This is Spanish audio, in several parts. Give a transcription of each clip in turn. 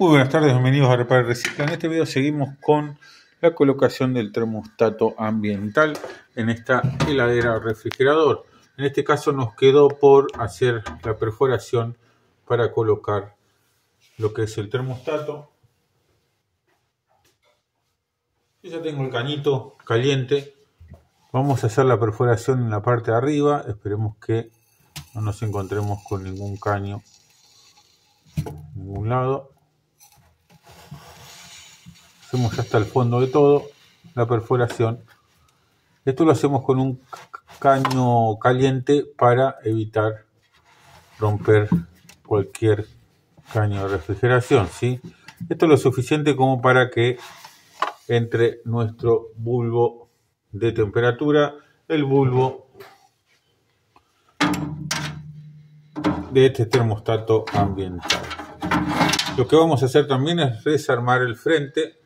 Muy buenas tardes, bienvenidos a Reparar Recicla. En este video seguimos con la colocación del termostato ambiental en esta heladera refrigerador. En este caso nos quedó por hacer la perforación para colocar lo que es el termostato. ya tengo el cañito caliente. Vamos a hacer la perforación en la parte de arriba. Esperemos que no nos encontremos con ningún caño en ningún lado hacemos hasta el fondo de todo la perforación. Esto lo hacemos con un caño caliente para evitar romper cualquier caño de refrigeración. ¿sí? Esto es lo suficiente como para que entre nuestro bulbo de temperatura, el bulbo de este termostato ambiental. Lo que vamos a hacer también es desarmar el frente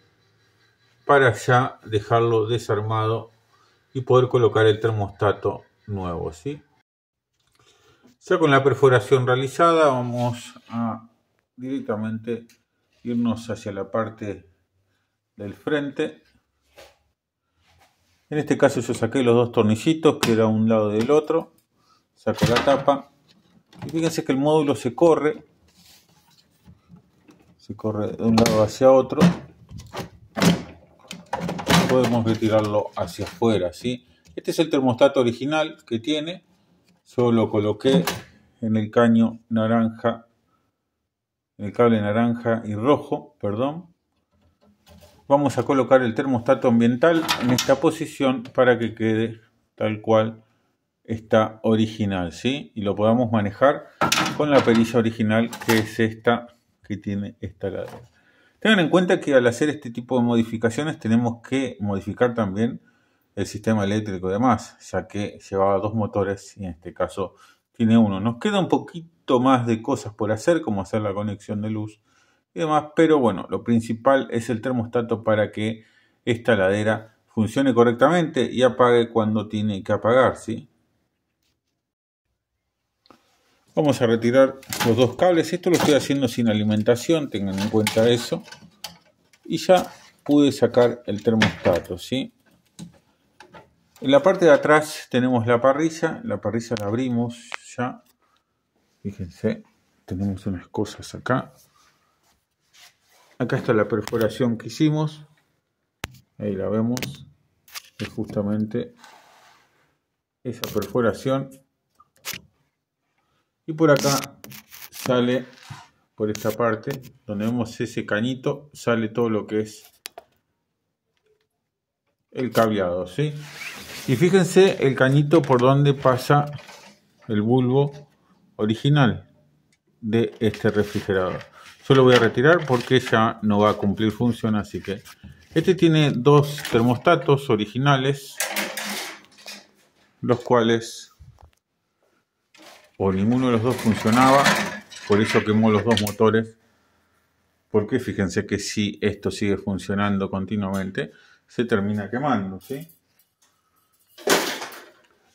para ya dejarlo desarmado y poder colocar el termostato nuevo. ¿sí? Ya con la perforación realizada vamos a directamente irnos hacia la parte del frente. En este caso yo saqué los dos tornillitos que era un lado del otro. Saco la tapa. Y fíjense que el módulo se corre. Se corre de un lado hacia otro podemos retirarlo hacia afuera, ¿sí? Este es el termostato original que tiene. Solo lo coloqué en el caño naranja, el cable naranja y rojo, perdón. Vamos a colocar el termostato ambiental en esta posición para que quede tal cual está original, ¿sí? Y lo podamos manejar con la perilla original que es esta que tiene esta ladera. Tengan en cuenta que al hacer este tipo de modificaciones tenemos que modificar también el sistema eléctrico y demás, ya que llevaba dos motores y en este caso tiene uno. Nos queda un poquito más de cosas por hacer, como hacer la conexión de luz y demás, pero bueno, lo principal es el termostato para que esta ladera funcione correctamente y apague cuando tiene que apagar, ¿sí? Vamos a retirar los dos cables. Esto lo estoy haciendo sin alimentación, tengan en cuenta eso. Y ya pude sacar el termostato, ¿sí? En la parte de atrás tenemos la parrilla. La parrilla la abrimos ya. Fíjense, tenemos unas cosas acá. Acá está la perforación que hicimos. Ahí la vemos. Es justamente esa perforación y por acá sale por esta parte donde vemos ese cañito sale todo lo que es el cableado ¿sí? y fíjense el cañito por donde pasa el bulbo original de este refrigerador yo lo voy a retirar porque ya no va a cumplir función así que este tiene dos termostatos originales los cuales o ninguno de los dos funcionaba, por eso quemó los dos motores. Porque fíjense que si esto sigue funcionando continuamente, se termina quemando,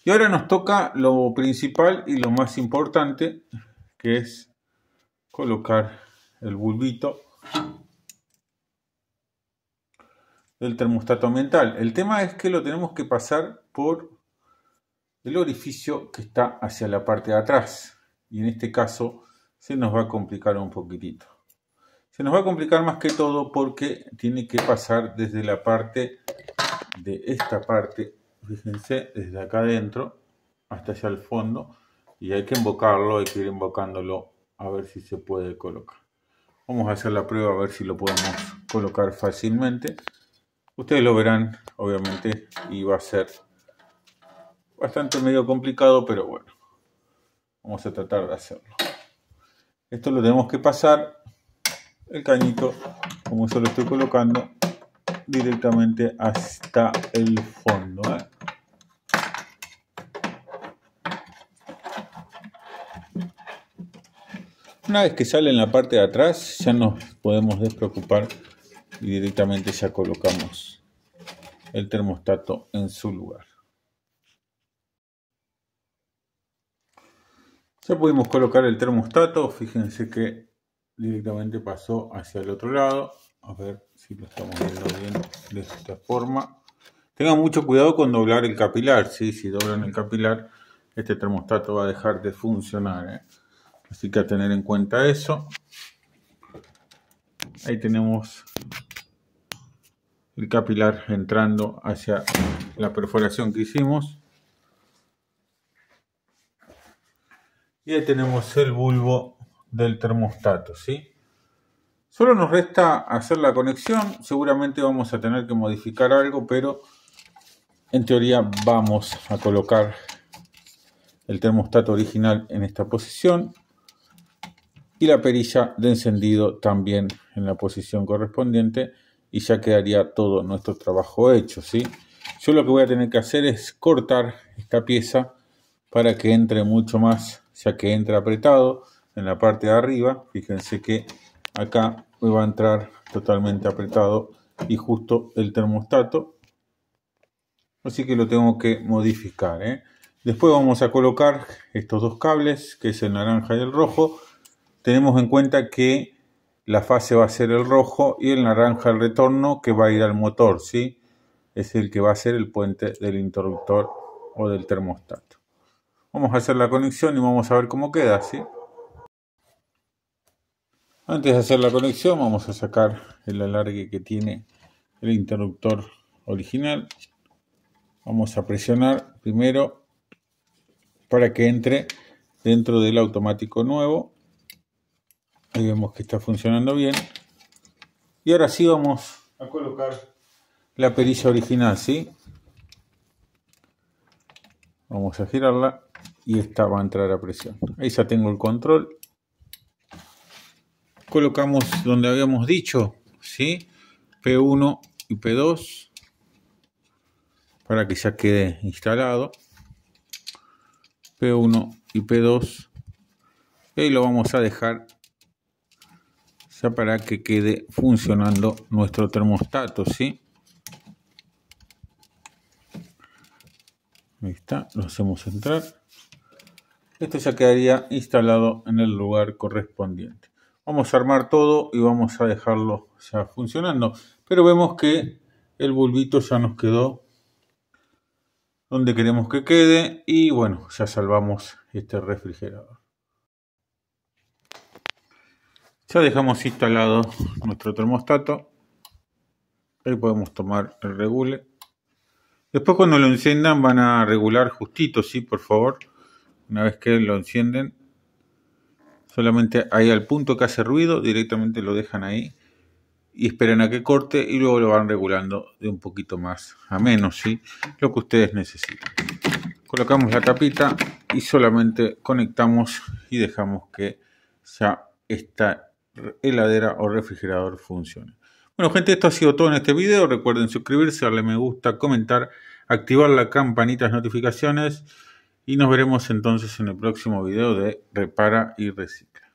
Y ahora nos toca lo principal y lo más importante, que es colocar el bulbito del termostato ambiental. El tema es que lo tenemos que pasar por del orificio que está hacia la parte de atrás. Y en este caso se nos va a complicar un poquitito. Se nos va a complicar más que todo porque tiene que pasar desde la parte de esta parte, fíjense, desde acá adentro hasta hacia el fondo. Y hay que invocarlo, hay que ir invocándolo a ver si se puede colocar. Vamos a hacer la prueba a ver si lo podemos colocar fácilmente. Ustedes lo verán, obviamente, y va a ser bastante medio complicado, pero bueno, vamos a tratar de hacerlo. Esto lo tenemos que pasar el cañito, como yo lo estoy colocando, directamente hasta el fondo. ¿eh? Una vez que sale en la parte de atrás, ya nos podemos despreocupar y directamente ya colocamos el termostato en su lugar. Ya pudimos colocar el termostato, fíjense que directamente pasó hacia el otro lado. A ver si lo estamos viendo bien de esta forma. Tengan mucho cuidado con doblar el capilar, ¿sí? si doblan el capilar este termostato va a dejar de funcionar. ¿eh? Así que a tener en cuenta eso. Ahí tenemos el capilar entrando hacia la perforación que hicimos. y ahí tenemos el bulbo del termostato, ¿sí? Solo nos resta hacer la conexión, seguramente vamos a tener que modificar algo, pero en teoría vamos a colocar el termostato original en esta posición y la perilla de encendido también en la posición correspondiente y ya quedaría todo nuestro trabajo hecho, ¿sí? Yo lo que voy a tener que hacer es cortar esta pieza para que entre mucho más ya que entra apretado en la parte de arriba, fíjense que acá me va a entrar totalmente apretado y justo el termostato, así que lo tengo que modificar. ¿eh? Después vamos a colocar estos dos cables, que es el naranja y el rojo. Tenemos en cuenta que la fase va a ser el rojo y el naranja el retorno que va a ir al motor, ¿sí? Es el que va a ser el puente del interruptor o del termostato. Vamos a hacer la conexión y vamos a ver cómo queda, ¿sí? Antes de hacer la conexión vamos a sacar el alargue que tiene el interruptor original. Vamos a presionar primero para que entre dentro del automático nuevo. Ahí vemos que está funcionando bien. Y ahora sí vamos a colocar la perilla original, ¿sí? Vamos a girarla y esta va a entrar a presión. Ahí ya tengo el control. Colocamos donde habíamos dicho, ¿sí? P1 y P2 para que ya quede instalado. P1 y P2 y lo vamos a dejar ya para que quede funcionando nuestro termostato, ¿sí? Ahí está, lo hacemos entrar. Esto ya quedaría instalado en el lugar correspondiente. Vamos a armar todo y vamos a dejarlo ya funcionando. Pero vemos que el bulbito ya nos quedó donde queremos que quede y bueno, ya salvamos este refrigerador. Ya dejamos instalado nuestro termostato. Ahí podemos tomar el regule. Después cuando lo enciendan van a regular justito, sí, por favor. Una vez que lo encienden, solamente ahí al punto que hace ruido, directamente lo dejan ahí y esperan a que corte y luego lo van regulando de un poquito más a menos, ¿sí? lo que ustedes necesitan. Colocamos la tapita y solamente conectamos y dejamos que ya esta heladera o refrigerador funcione. Bueno gente, esto ha sido todo en este video. Recuerden suscribirse, darle me gusta, comentar, activar la campanita de notificaciones y nos veremos entonces en el próximo video de Repara y Recicla.